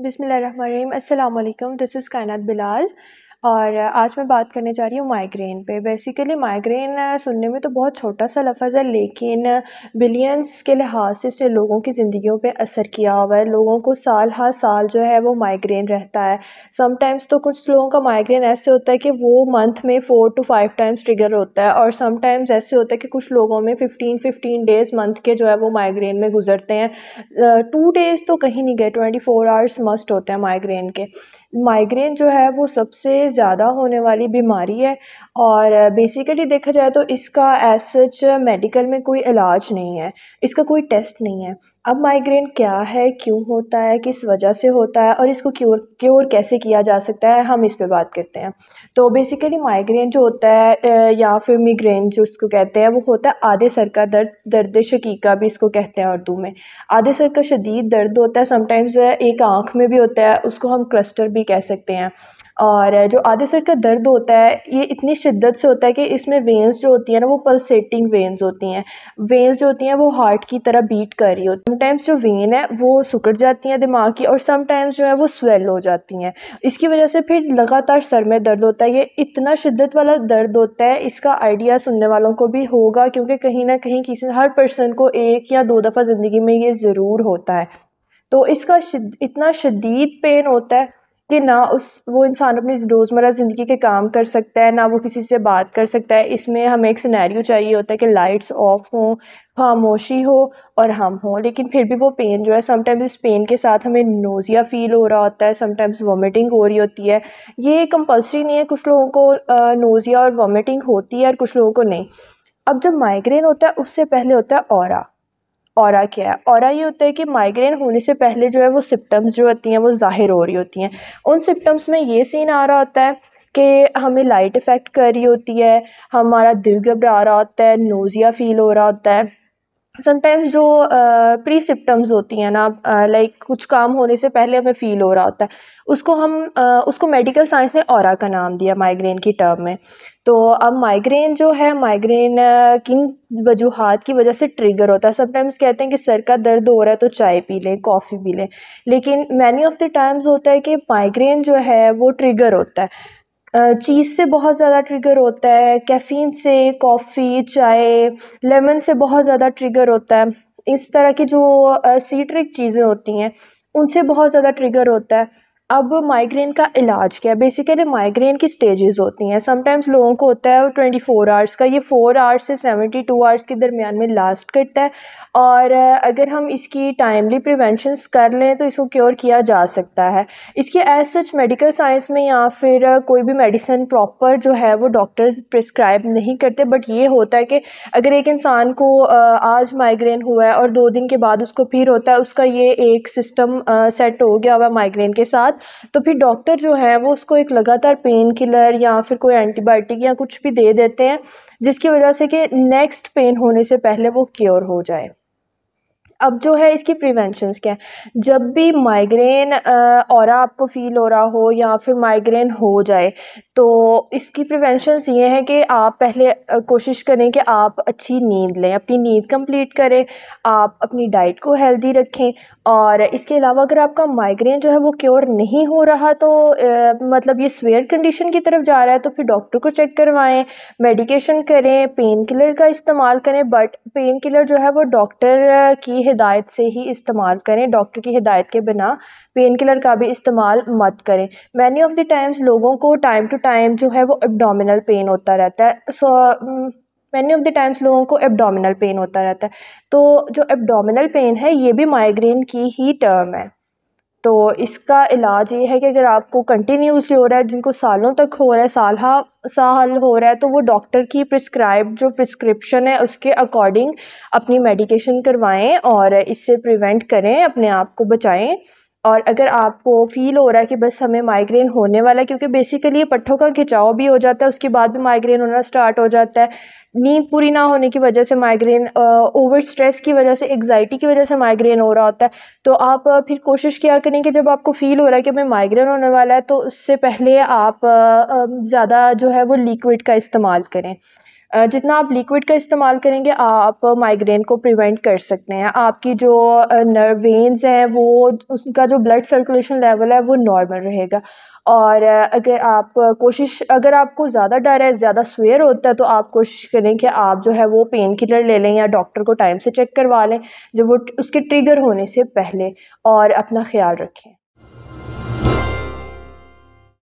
Bismillahirrahmanirrahim. Assalamu alaikum. This is Kainat Bilal. और आज मैं बात करने जा रही हूँ माइग्रेन पे बेसिकली माइग्रेन सुनने में तो बहुत छोटा सा लफज है लेकिन बिलियंस के लिहाज से इसने लोगों की ज़िंदगियों पे असर किया हुआ है लोगों को साल हर साल जो है वो माइग्रेन रहता है समटाइम्स तो कुछ लोगों का माइग्रेन ऐसे होता है कि वो मंथ में four to five times trigger होता है और समटाइम्स ऐसे होता है कि कुछ लोगों में फ़िफ्टीन फिफ्टीन डेज़ मंथ के जो है वो माइग्रेन में गुजरते हैं टू डेज़ तो कहीं नहीं गए ट्वेंटी फोर आवर्स मस्ट होते हैं माइग्रेन के माइग्रेन जो है वो सबसे ज़्यादा होने वाली बीमारी है और बेसिकली देखा जाए तो इसका एज़ सच मेडिकल में कोई इलाज नहीं है इसका कोई टेस्ट नहीं है अब माइग्रेन क्या है क्यों होता है किस वजह से होता है और इसको क्योर क्योर कैसे किया जा सकता है हम इस पे बात करते हैं तो बेसिकली माइग्रेन जो होता है या फिर मिग्रेन जो उसको कहते हैं वो होता है आधे सर का दर्द दर्द शकीका भी इसको कहते हैं उर्दू में आधे सर का शदीद दर्द होता है समटाइम्स एक आँख में भी होता है उसको हम क्लस्टर भी कह सकते हैं और जो आधे सर का दर्द होता है ये इतनी शिद्दत से होता है कि इसमें वेंस जो होती हैं ना वो पल्सेटिंग वेंस होती हैं वेंस जो होती हैं वो हार्ट की तरह बीट कर रही होती है समटाइम्स जो वेन है वो सिकुड़ जाती हैं दिमाग की और समटाइम्स जो है वो स्वेल हो जाती हैं इसकी वजह से फिर लगातार सर में दर्द होता है ये इतना शिद्दत वाला दर्द होता है इसका आइडिया सुनने वालों को भी होगा क्योंकि कहीं ना कहीं किसी हर पर्सन को एक या दो दफ़ा ज़िंदगी में ये ज़रूर होता है तो इसका शिद, इतना शदीद पेन होता है कि ना उस वो इंसान अपनी रोज़मर्रा ज़िंदगी के काम कर सकता है ना वो किसी से बात कर सकता है इसमें हमें एक सिनेरियो चाहिए होता है कि लाइट्स ऑफ हों खामोशी हो और हम हों लेकिन फिर भी वो पेन जो है समटाइम्स इस पेन के साथ हमें नोज़िया फील हो रहा होता है समटाइम्स वॉमिटिंग हो रही होती है ये कंपलसरी नहीं है कुछ लोगों को नोज़िया और वॉमिटिंग होती है और कुछ लोगों को नहीं अब जब माइग्रेन होता है उससे पहले होता है और और क्या है और ये होता है कि माइग्रेन होने से पहले जो है वो सिम्टम्स जो होती हैं वो ज़ाहिर हो रही होती हैं उन सिम्टम्स में ये सीन आ रहा होता है कि हमें लाइट इफ़ेक्ट कर रही होती है हमारा दिल घबरा रहा होता है नोज़िया फ़ील हो रहा होता है समटाइम्स जो प्री सिम्टम्स होती हैं ना लाइक कुछ काम होने से पहले हमें फ़ील हो रहा होता है उसको हम उसको मेडिकल साइंस ने और का नाम दिया माइग्रेन की टर्म में तो अब माइग्रेन जो है माइग्रेन किन वजूहत की वजह से ट्रिगर होता है समटाइम्स कहते हैं कि सर का दर्द हो रहा है तो चाय पी लें कॉफ़ी पी लें लेकिन मैनी ऑफ द टाइम्स होता है कि माइग्रेन जो है वो ट्रिगर होता है चीज़ से बहुत ज़्यादा ट्रिगर होता है कैफ़ीन से कॉफ़ी चाय लेमन से बहुत ज़्यादा ट्रिगर होता है इस तरह की जो सीट्रिक चीज़ें होती हैं उनसे बहुत ज़्यादा ट्रिगर होता है अब माइग्रेन का इलाज क्या है बेसिकली माइग्रेन की स्टेजेस होती हैं समटाइम्स लोगों को होता है ट्वेंटी फोर आवर्स का ये फोर आवर्स से सेवेंटी टू आवर्स के दरमियान में लास्ट करता है और अगर हम इसकी टाइमली प्रिवेंशन कर लें तो इसको क्योर किया जा सकता है इसके एज सच मेडिकल साइंस में या फिर कोई भी मेडिसिन प्रॉपर जो है वो डॉक्टर्स प्रिस्क्राइब नहीं करते बट ये होता है कि अगर एक इंसान को आज माइग्रेन हुआ है और दो दिन के बाद उसको फिर होता है उसका ये एक सिस्टम सेट हो गया हुआ माइग्रेन के साथ तो फिर डॉक्टर जो है वो उसको एक लगातार पेन किलर या फिर कोई एंटीबायोटिक या कुछ भी दे देते हैं जिसकी वजह से कि नेक्स्ट पेन होने से पहले वो क्योर हो जाए अब जो है इसकी प्रिवेंशन क्या है जब भी माइग्रेन और आपको फील हो रहा हो या फिर माइग्रेन हो जाए तो इसकी प्रिवेंशनस ये हैं कि आप पहले कोशिश करें कि आप अच्छी नींद लें अपनी नींद कंप्लीट करें आप अपनी डाइट को हेल्दी रखें और इसके अलावा अगर आपका माइग्रेन जो है वो क्योर नहीं हो रहा तो आ, मतलब ये स्वेयर कंडीशन की तरफ जा रहा है तो फिर डॉक्टर को चेक करवाएं मेडिकेशन करें पेन किलर का इस्तेमाल करें बट पेन किलर जो है वो डॉक्टर की हिदायत से ही इस्तेमाल करें डॉक्टर की हिदायत के बिना पेन किलर का भी इस्तेमाल मत करें मैनी ऑफ़ द टाइम्स लोगों को टाइम टू टाइम टाइम जो है वो एबडामिनल पेन होता रहता है so many of the times लोगों को एबडामिनल पेन होता रहता है तो जो एबडामिनल पेन है ये भी माइग्रेन की ही टर्म है तो इसका इलाज ये है कि अगर आपको कंटिन्यूसली हो रहा है जिनको सालों तक हो रहा है साल साल हो रहा है तो वो डॉक्टर की प्रिस्क्राइब जो प्रिस्क्रिप्शन है उसके अकॉर्डिंग अपनी मेडिकेशन करवाएं और इससे प्रिवेंट करें अपने आप को बचाएं और अगर आपको फ़ील हो रहा है कि बस हमें माइग्रेन होने वाला है क्योंकि बेसिकली ये पट्ठों का खिंचाव भी हो जाता है उसके बाद भी माइग्रेन होना स्टार्ट हो जाता है नींद पूरी ना होने की वजह से माइग्रेन ओवर स्ट्रेस की वजह से एग्जाइटी की वजह से माइग्रेन हो रहा होता है तो आप फिर कोशिश किया करें कि जब आपको फ़ील हो रहा है कि हमें माइग्रेन होने वाला है तो उससे पहले आप ज़्यादा जो है वो लिक्विड का इस्तेमाल करें जितना आप लिक्विड का इस्तेमाल करेंगे आप माइग्रेन को प्रिवेंट कर सकते हैं आपकी जो नर्वेंस हैं वो उसका जो ब्लड सर्कुलेशन लेवल है वो नॉर्मल रहेगा और अगर आप कोशिश अगर आपको ज़्यादा डर है ज़्यादा स्वेयर होता है तो आप कोशिश करें कि आप जो है वो पेन किलर ले लें या डॉक्टर को टाइम से चेक करवा लें जब वो उसके ट्रिगर होने से पहले और अपना ख्याल रखें